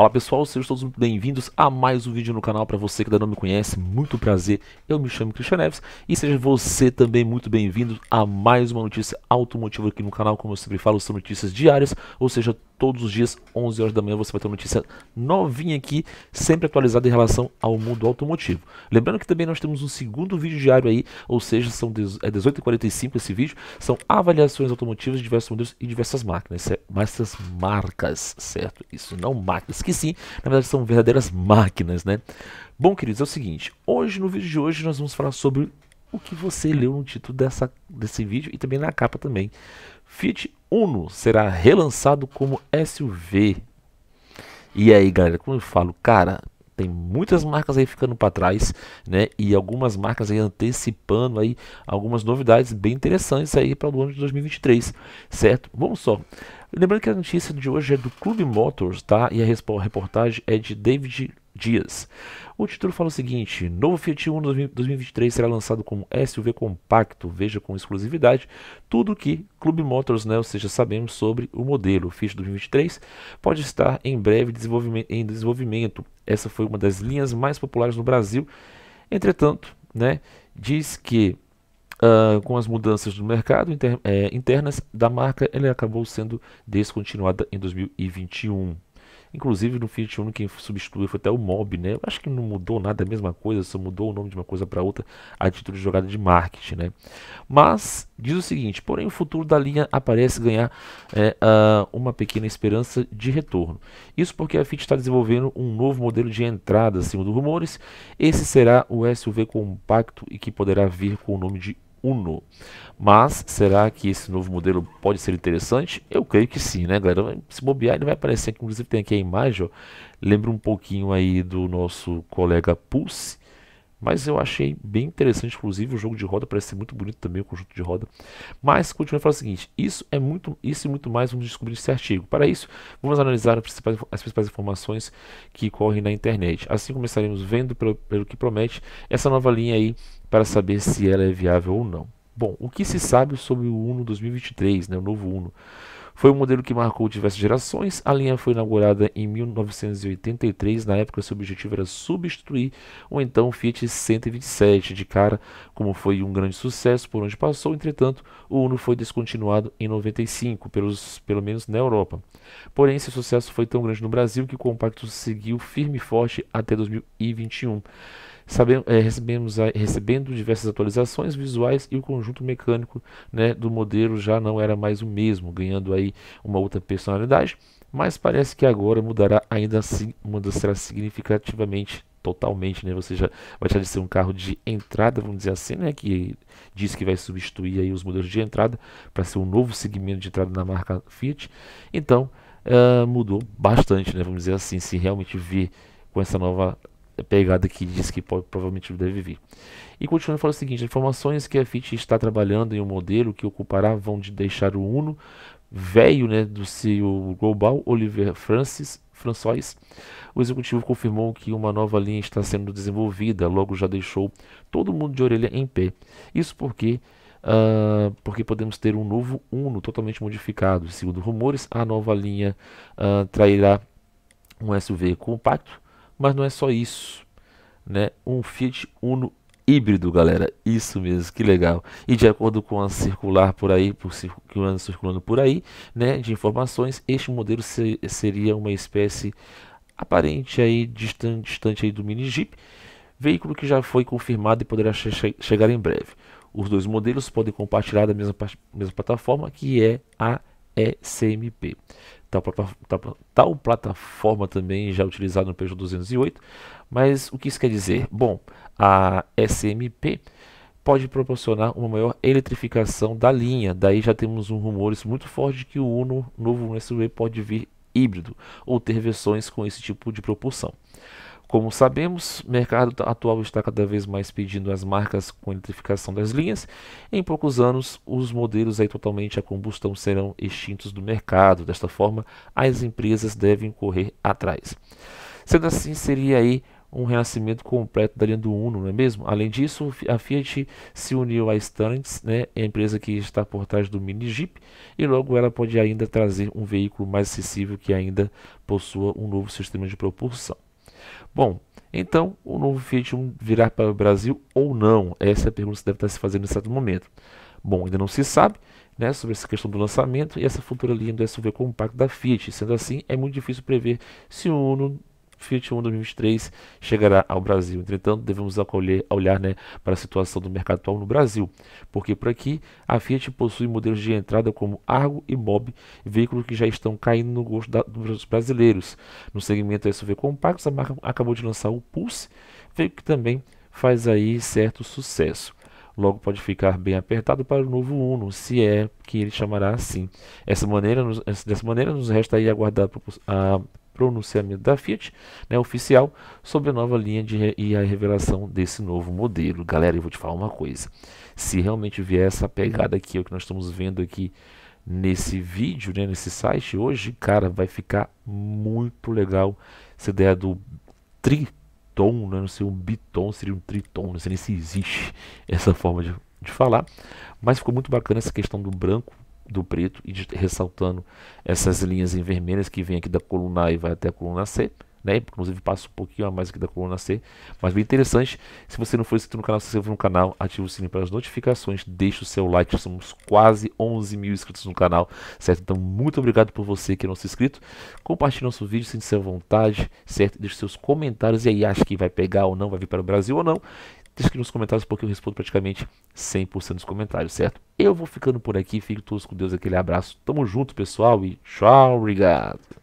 Fala pessoal, sejam todos muito bem-vindos a mais um vídeo no canal. Para você que ainda não me conhece, muito prazer. Eu me chamo Christian Neves e seja você também muito bem-vindo a mais uma notícia automotiva aqui no canal. Como eu sempre falo, são notícias diárias, ou seja, todos os dias, 11 horas da manhã, você vai ter uma notícia novinha aqui, sempre atualizada em relação ao mundo automotivo. Lembrando que também nós temos um segundo vídeo diário aí, ou seja, são é 18h45 esse vídeo, são avaliações automotivas de diversos modelos e diversas máquinas, diversas marcas, certo? Isso não máquinas, que sim, na verdade são verdadeiras máquinas, né? Bom, queridos, é o seguinte, hoje no vídeo de hoje nós vamos falar sobre o que você leu no título dessa, desse vídeo e também na capa também. Fiat Uno será relançado como SUV. E aí, galera, como eu falo, cara, tem muitas marcas aí ficando para trás, né? E algumas marcas aí antecipando aí algumas novidades bem interessantes aí para o ano de 2023, certo? Vamos só. Lembrando que a notícia de hoje é do Clube Motors, tá? E a reportagem é de David Dias. O título fala o seguinte: Novo Fiat Uno 2023 será lançado como SUV compacto. Veja com exclusividade tudo que Clube Motors, né, ou seja, sabemos sobre o modelo. O Fiat 2023 pode estar em breve desenvolvimento, em desenvolvimento. Essa foi uma das linhas mais populares no Brasil. Entretanto, né, diz que Uh, com as mudanças no mercado inter, é, internas da marca, ele acabou sendo descontinuada em 2021. Inclusive no Fiat Uno quem substituiu foi até o Mob, né? Eu acho que não mudou nada, é a mesma coisa, só mudou o nome de uma coisa para outra, a título de jogada de marketing, né? Mas diz o seguinte, porém o futuro da linha aparece ganhar é, uh, uma pequena esperança de retorno. Isso porque a Fiat está desenvolvendo um novo modelo de entrada, segundo rumores. Esse será o SUV compacto e que poderá vir com o nome de Uno. Mas será que esse novo modelo pode ser interessante? Eu creio que sim, né, galera? Se bobear, ele vai aparecer aqui. Inclusive, tem aqui a imagem, ó. lembra um pouquinho aí do nosso colega Pulse mas eu achei bem interessante, inclusive, o jogo de roda parece ser muito bonito também, o conjunto de roda. Mas continuando a falar o seguinte: isso é muito, isso e muito mais vamos descobrir nesse artigo. Para isso, vamos analisar as principais, as principais informações que correm na internet. Assim começaremos vendo pelo, pelo que promete essa nova linha aí para saber se ela é viável ou não. Bom, o que se sabe sobre o Uno 2023, né, o novo Uno? Foi um modelo que marcou diversas gerações. A linha foi inaugurada em 1983. Na época, seu objetivo era substituir o então Fiat 127 de cara, como foi um grande sucesso por onde passou. Entretanto, o Uno foi descontinuado em 95, pelos, pelo menos na Europa. Porém, seu sucesso foi tão grande no Brasil que o compacto seguiu firme e forte até 2021. Sabemos, é, eh, recebemos recebendo diversas atualizações visuais e o conjunto mecânico né, do modelo já não era mais o mesmo, ganhando aí uma outra personalidade, mas parece que agora mudará ainda assim, mudará significativamente totalmente, né? Você já vai deixar de ser um carro de entrada, vamos dizer assim, né? Que diz que vai substituir aí os modelos de entrada para ser um novo segmento de entrada na marca Fiat. Então uh, mudou bastante, né? Vamos dizer assim, se realmente vir com essa nova é pegada que diz que pode, provavelmente deve vir. E continuando, fala o seguinte: informações que a Fiat está trabalhando em um modelo que ocupará vão de deixar o Uno velho né, do CEO global Oliver Francis François. O executivo confirmou que uma nova linha está sendo desenvolvida, logo já deixou todo mundo de orelha em pé. Isso porque Uh, porque podemos ter um novo Uno totalmente modificado. Segundo rumores, a nova linha uh, trairá um SUV compacto mas não é só isso, né? Um Fiat Uno híbrido, galera. Isso mesmo, que legal. E de acordo com a circular por aí, por circulando, circulando por aí, né, de informações, este modelo seria uma espécie aparente aí distante, distante aí do mini Jeep, veículo que já foi confirmado e poderá che chegar em breve. Os dois modelos podem compartilhar da mesma, mesma plataforma que é a ECMP. Tal, tal, tal, plataforma também já utilizada no Peugeot 208. Mas o que isso quer dizer? Bom, a SMP pode proporcionar uma maior eletrificação da linha. Daí já temos um rumores muito forte de que o Uno, novo SUV pode vir híbrido ou ter versões com esse tipo de propulsão. Como sabemos, o mercado atual está cada vez mais pedindo as marcas com eletrificação das linhas. Em poucos anos, os modelos aí totalmente a combustão serão extintos do mercado. Desta forma, as empresas devem correr atrás. Sendo assim, seria aí um renascimento completo da linha do Uno, não é mesmo? Além disso, a Fiat se uniu à Stellantis, né, é a empresa que está por trás do Mini Jeep, e logo ela pode ainda trazer um veículo mais acessível que ainda possua um novo sistema de propulsão. Bom, então o novo Fiat virá para o Brasil ou não? Essa é a pergunta que deve estar se fazendo em certo momento. Bom, ainda não se sabe né, sobre essa questão do lançamento e essa futura linha do SUV compacto da Fiat. Sendo assim, é muito difícil prever se o Uno Fiat 1 2023 chegará ao Brasil. Entretanto, devemos acolher, olhar né, para a situação do mercado atual no Brasil, porque por aqui a Fiat possui modelos de entrada como Argo e Mob, veículos que já estão caindo no gosto da, dos brasileiros. No segmento SUV compactos, a marca acabou de lançar o Pulse, veículo que também faz aí certo sucesso logo pode ficar bem apertado para o novo Uno, se é que ele chamará assim. Essa maneira, dessa maneira, nos resta aí aguardar a pronunciamento da Fiat, né, oficial, sobre a nova linha de, e a revelação desse novo modelo. Galera, eu vou te falar uma coisa. Se realmente vier essa pegada aqui, é o que nós estamos vendo aqui nesse vídeo, né, nesse site hoje, cara, vai ficar muito legal essa ideia do triton, né, não sei, um biton, seria um triton, não sei nem se existe essa forma de, de falar, mas ficou muito bacana essa questão do branco do preto e ressaltando essas linhas em vermelhas que vem aqui da coluna A e vai até a coluna C. Né? Inclusive passa um pouquinho a mais aqui da coluna C, mas bem interessante. Se você não for inscrito no canal, se inscreva no canal, ative o sininho para as notificações, deixe o seu like, somos quase 11 mil inscritos no canal, certo? Então muito obrigado por você que é nosso inscrito, compartilhe nosso vídeo, sinta-se à vontade, certo? Deixe seus comentários e aí acha que vai pegar ou não, vai vir para o Brasil ou não, escreva nos comentários porque eu respondo praticamente 100% dos comentários, certo? Eu vou ficando por aqui, fico todos com Deus, aquele abraço. Tamo junto, pessoal, e tchau, obrigado.